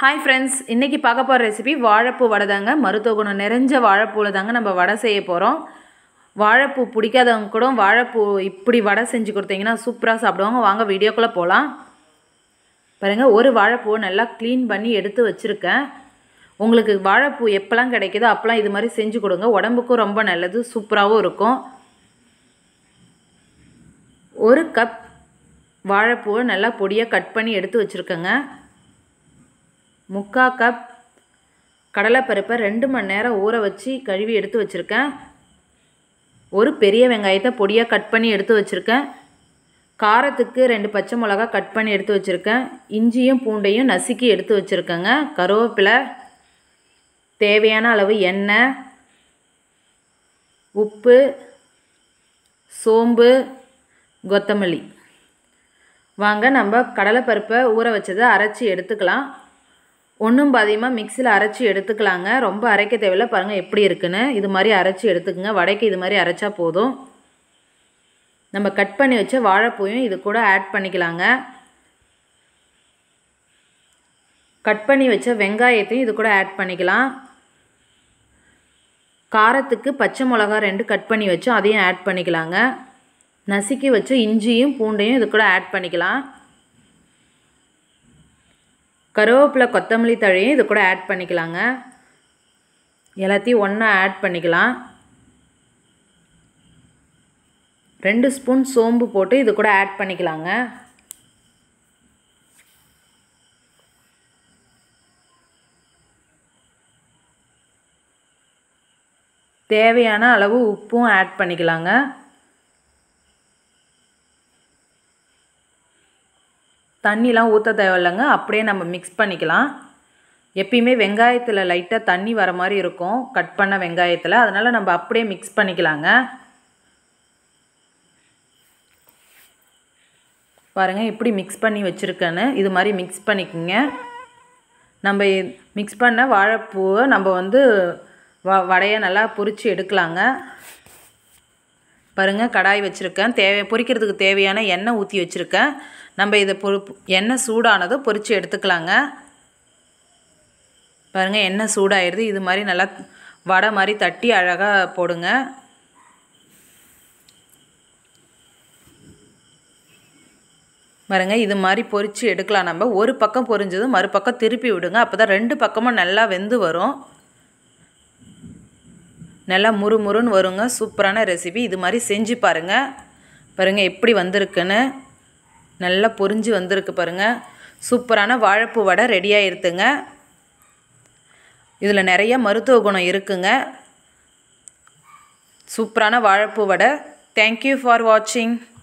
hi friends இன்றைக்கி பார்க்க போகிற ரெசிபி வாழைப்பூ வடை தாங்க மருத்துவ குணம் நிறைஞ்ச வாழைப்பூவில் தாங்க நம்ம வடை செய்ய போகிறோம் வாழைப்பூ பிடிக்காதவங்க கூட வாழைப்பூ இப்படி வடை செஞ்சு கொடுத்தீங்கன்னா சூப்பராக சாப்பிடுவாங்க வாங்க வீடியோக்குள்ளே போகலாம் பாருங்கள் ஒரு வாழைப்பூவை நல்லா க்ளீன் பண்ணி எடுத்து வச்சுருக்கேன் உங்களுக்கு வாழைப்பூ எப்போல்லாம் கிடைக்கிதோ அப்போலாம் இது மாதிரி செஞ்சு கொடுங்க உடம்புக்கும் ரொம்ப நல்லது சூப்பராகவும் இருக்கும் ஒரு கப் வாழைப்பூவை நல்லா பொடியாக கட் பண்ணி எடுத்து வச்சுருக்கேங்க முக்கால் கப் கடலைப்பருப்பை ரெண்டு மணி நேரம் ஊற வச்சு கழுவி எடுத்து வச்சுருக்கேன் ஒரு பெரிய வெங்காயத்தை பொடியாக கட் பண்ணி எடுத்து வச்சுருக்கேன் காரத்துக்கு ரெண்டு பச்சை மிளகா கட் பண்ணி எடுத்து வச்சுருக்கேன் இஞ்சியும் பூண்டையும் நசுக்கி எடுத்து வச்சுருக்கேங்க கருவேப்பிலை தேவையான அளவு எண்ணெய் உப்பு சோம்பு கொத்தமல்லி வாங்க நம்ம கடலைப்பருப்பை ஊற வச்சதை அரைச்சி எடுத்துக்கலாம் ஒன்றும் பாதியமாக மிக்சியில் அரைச்சி எடுத்துக்கலாங்க ரொம்ப அரைக்க தேவையில்ல பாருங்கள் எப்படி இருக்குன்னு இது மாதிரி அரைச்சி எடுத்துக்கோங்க வடைக்கு இது மாதிரி அரைச்சா போதும் நம்ம கட் பண்ணி வச்ச வாழைப்பூயும் இது கூட ஆட் பண்ணிக்கலாங்க கட் பண்ணி வச்ச வெங்காயத்தையும் இது கூட ஆட் பண்ணிக்கலாம் காரத்துக்கு பச்சை மிளகா ரெண்டு கட் பண்ணி வச்சோம் அதையும் ஆட் பண்ணிக்கலாங்க நசுக்கி வச்ச இஞ்சியும் பூண்டையும் இது கூட ஆட் பண்ணிக்கலாம் கருவேப்பிலை கொத்தமல்லி தழையும் இது கூட ஆட் பண்ணிக்கலாங்க எல்லாத்தையும் ஒன்றா ஆட் பண்ணிக்கலாம் ரெண்டு ஸ்பூன் சோம்பு போட்டு இது கூட ஆட் பண்ணிக்கலாங்க தேவையான அளவு உப்பும் ஆட் பண்ணிக்கலாங்க தண்ணிலாம் ஊற்ற தேவையில்லைங்க அப்படியே நம்ம மிக்ஸ் பண்ணிக்கலாம் எப்பயுமே வெங்காயத்தில் லைட்டாக தண்ணி வர மாதிரி இருக்கும் கட் பண்ண வெங்காயத்தில் அதனால் நம்ம அப்படியே மிக்ஸ் பண்ணிக்கலாங்க பாருங்கள் எப்படி மிக்ஸ் பண்ணி வச்சுருக்கேன்னு இது மாதிரி மிக்ஸ் பண்ணிக்கோங்க நம்ம மிக்ஸ் பண்ண வாழைப்பூவை நம்ம வந்து வ வடையை நல்லா பொறிச்சு எடுக்கலாங்க பாருங்க கடாய் வச்சுருக்கேன் தேவை பொரிக்கிறதுக்கு தேவையான எண்ணெய் ஊற்றி வச்சுருக்கேன் நம்ம இதை பொ எண்ணெய் சூடானதை பொரித்து எடுத்துக்கலாங்க பாருங்கள் எண்ணெய் சூடாயிடுது இது மாதிரி நல்லா வடை மாதிரி தட்டி அழகாக போடுங்க பாருங்கள் இது மாதிரி பொரித்து எடுக்கலாம் நம்ம ஒரு பக்கம் பொரிஞ்சதும் மறுபக்கம் திருப்பி விடுங்க அப்போ தான் ரெண்டு பக்கமும் நல்லா வெந்து வரும் நல்லா முறுமுறுன்னு வருங்க சூப்பரான ரெசிபி இது மாதிரி செஞ்சு பாருங்கள் பாருங்கள் எப்படி வந்திருக்குன்னு நல்லா பொறிஞ்சு வந்திருக்கு பாருங்கள் சூப்பரான வாழைப்பூ வடை ரெடியாக இதில் நிறைய மருத்துவ குணம் இருக்குங்க சூப்பரான வாழைப்பூ வடை தேங்க்யூ ஃபார் வாட்சிங்